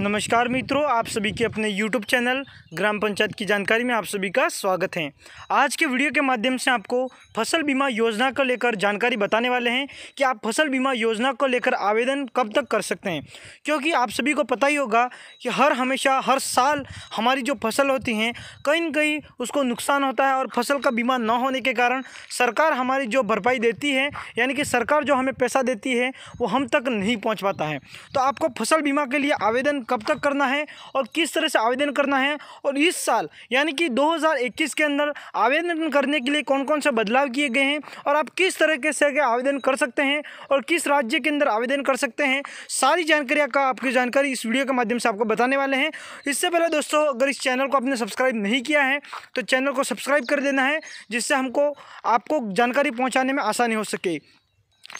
नमस्कार मित्रों आप सभी के अपने YouTube चैनल ग्राम पंचायत की जानकारी में आप सभी का स्वागत है आज के वीडियो के माध्यम से आपको फसल बीमा योजना को लेकर जानकारी बताने वाले हैं कि आप फसल बीमा योजना को लेकर आवेदन कब तक कर सकते हैं क्योंकि आप सभी को पता ही होगा कि हर हमेशा हर साल हमारी जो फसल होती हैं कहीं ना कहीं उसको नुकसान होता है और फसल का बीमा न होने के कारण सरकार हमारी जो भरपाई देती है यानी कि सरकार जो हमें पैसा देती है वो हम तक नहीं पहुँच पाता है तो आपको फसल बीमा के लिए आवेदन कब तक करना है और किस तरह से आवेदन करना है और इस साल यानी कि 2021 के अंदर आवेदन करने के लिए कौन कौन से बदलाव किए गए हैं और आप किस तरह से आवेदन कर सकते हैं और किस राज्य के अंदर आवेदन कर सकते हैं सारी जानकारी का आपकी जानकारी इस वीडियो के माध्यम से आपको बताने वाले हैं इससे पहले दोस्तों अगर इस चैनल को आपने सब्सक्राइब नहीं किया है तो चैनल को सब्सक्राइब कर देना है जिससे हमको आपको जानकारी पहुँचाने में आसानी हो सके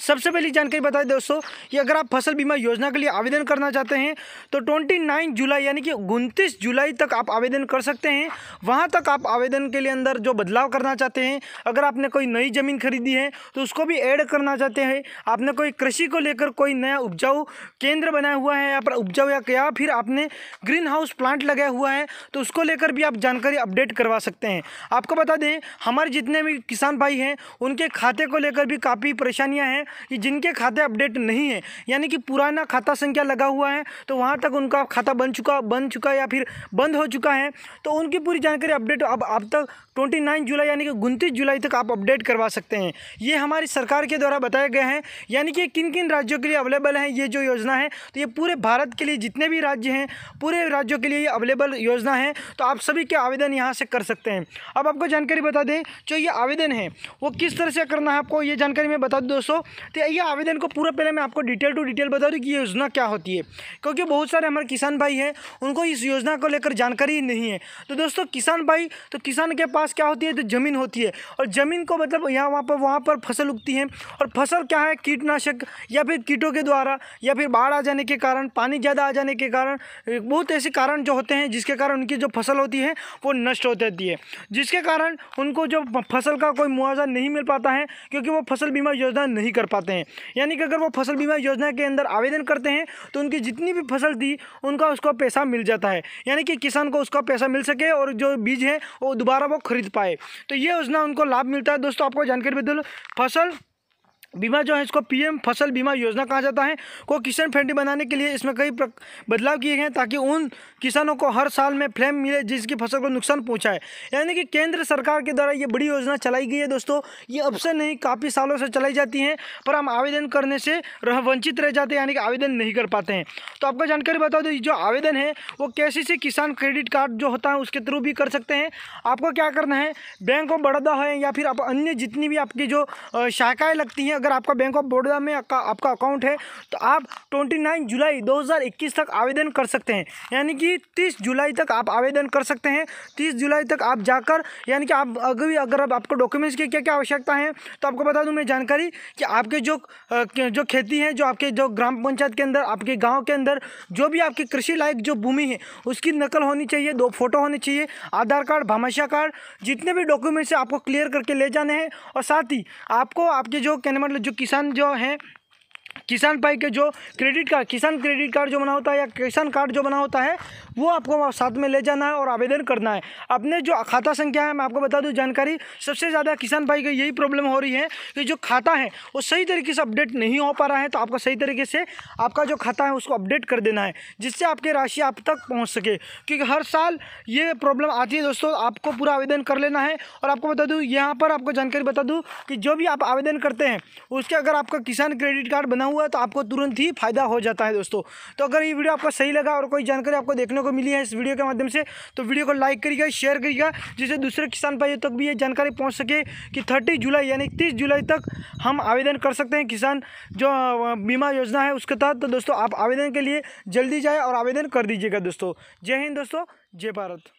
सबसे पहली जानकारी बताएं दोस्तों कि अगर आप फसल बीमा योजना के लिए आवेदन करना चाहते हैं तो 29 जुलाई यानी कि उनतीस जुलाई तक आप आवेदन कर सकते हैं वहां तक आप आवेदन के लिए अंदर जो बदलाव करना चाहते हैं अगर आपने कोई नई ज़मीन खरीदी है तो उसको भी ऐड करना चाहते हैं आपने कोई कृषि को लेकर कोई नया उपजाऊ केंद्र बनाया हुआ है या पर उपजाऊ या क्या फिर आपने ग्रीन हाउस प्लांट लगाया हुआ है तो उसको लेकर भी आप जानकारी अपडेट करवा सकते हैं आपको बता दें हमारे जितने भी किसान भाई हैं उनके खाते को लेकर भी काफ़ी परेशानियाँ हैं हैं कि जिनके खाते अपडेट नहीं है यानी कि पुराना खाता संख्या लगा हुआ है तो वहाँ तक उनका खाता बन चुका बन चुका या फिर बंद हो चुका है तो उनकी पूरी जानकारी अपडेट अब अब तक ट्वेंटी नाइन जुलाई यानी कि उनतीस जुलाई तक आप अपडेट करवा सकते हैं ये हमारी सरकार के द्वारा बताया गया है यानी कि किन किन राज्यों के लिए अवेलेबल है ये जो योजना है तो ये पूरे भारत के लिए जितने भी राज्य हैं पूरे राज्यों के लिए ये अवेलेबल योजना है तो आप सभी के आवेदन यहाँ से कर सकते हैं अब आपको जानकारी बता दें जो ये आवेदन है वो किस तरह से करना है आपको ये जानकारी मैं बता दूँ दोस्तों तो ये आवेदन को पूरा पहले मैं आपको डिटेल टू डिटेल बता दूँ कि ये योजना क्या होती है क्योंकि बहुत सारे हमारे किसान भाई हैं उनको इस योजना को लेकर जानकारी नहीं है तो दोस्तों किसान भाई तो किसान के पास क्या होती है तो ज़मीन होती है और ज़मीन को मतलब यहाँ वहाँ पर वहाँ पर फसल उगती है और फसल क्या है कीटनाशक या फिर कीटों के द्वारा या फिर बाढ़ आ जाने के कारण पानी ज़्यादा आ जाने के कारण बहुत ऐसे कारण जो होते हैं जिसके कारण उनकी जो फसल होती है वो नष्ट हो जाती है जिसके कारण उनको जो फसल का कोई मुआवजा नहीं मिल पाता है क्योंकि वो फसल बीमा योजना नहीं कर पाते हैं यानी कि अगर वो फसल बीमा योजना के अंदर आवेदन करते हैं तो उनकी जितनी भी फसल थी उनका उसको पैसा मिल जाता है यानी कि किसान को उसका पैसा मिल सके और जो बीज है वो दोबारा वो खरीद पाए तो ये योजना उनको लाभ मिलता है दोस्तों आपको जानकारी बदल फसल बीमा जो है इसको पीएम फसल बीमा योजना कहा जाता है को किसान फ्रेंडली बनाने के लिए इसमें कई बदलाव किए गए हैं ताकि उन किसानों को हर साल में फ्लेम मिले जिसकी फसल को नुकसान पहुंचाए यानी कि केंद्र सरकार के द्वारा ये बड़ी योजना चलाई गई है दोस्तों ये अब से नहीं काफ़ी सालों से चलाई जाती है पर हम आवेदन करने से रह वंचित रह जाते हैं यानी कि आवेदन नहीं कर पाते हैं तो आपको जानकारी बता दो जो आवेदन है वो कैसे से किसान क्रेडिट कार्ड जो होता है उसके थ्रू भी कर सकते हैं आपको क्या करना है बैंक ऑफ बड़ौदा है या फिर आप अन्य जितनी भी आपकी जो शाखाएँ लगती हैं अगर आपका बैंक ऑफ बड़ौदा में आपका अकाउंट है तो आप 29 जुलाई 2021 तक आवेदन कर सकते हैं यानी कि 30 जुलाई तक आप आवेदन कर सकते हैं 30 जुलाई तक आप जाकर यानी कि आप अगर अगर आप आपको डॉक्यूमेंट्स की क्या क्या आवश्यकता है तो आपको बता दूँ मैं जानकारी कि आपके जो जो खेती है जो आपके जो ग्राम पंचायत के अंदर आपके गाँव के अंदर जो भी आपकी कृषि लायक जो भूमि है उसकी नकल होनी चाहिए दो फोटो होनी चाहिए आधार कार्ड भामाशा कार्ड जितने भी डॉक्यूमेंट्स आपको क्लियर करके ले जाने हैं और साथ ही आपको आपके जो कैनमर जो किसान जो हैं किसान भाई के जो क्रेडिट कार्ड किसान क्रेडिट कार्ड जो बना होता है या किसान कार्ड जो बना होता है वो आपको साथ में ले जाना है और आवेदन करना है अपने जो खाता संख्या है मैं आपको बता दूँ जानकारी सबसे ज़्यादा किसान भाई को यही प्रॉब्लम हो रही है कि जो खाता है वो सही तरीके से अपडेट नहीं हो पा रहा है तो आपका सही तरीके से आपका जो खाता है उसको अपडेट कर देना है जिससे आपकी राशि आप तक पहुँच सके क्योंकि हर साल ये प्रॉब्लम आती है दोस्तों आपको पूरा आवेदन कर लेना है और आपको बता दूँ यहाँ पर आपको जानकारी बता दूँ कि जो भी आप आवेदन करते हैं उसके अगर आपका किसान क्रेडिट कार्ड बना हुआ हुआ है तो आपको तुरंत ही फायदा हो जाता है दोस्तों तो अगर ये वीडियो आपको सही लगा और कोई जानकारी आपको देखने को मिली है इस वीडियो के माध्यम से तो वीडियो को लाइक करिएगा शेयर करिएगा जिससे दूसरे किसान भाइयों तक भी ये जानकारी पहुँच सके कि थर्टी जुलाई यानी तीस जुलाई तक हम आवेदन कर सकते हैं किसान जो बीमा योजना है उसके तहत तो दोस्तों आप आवेदन के लिए जल्दी जाए और आवेदन कर दीजिएगा दोस्तों जय हिंद दोस्तों जय भारत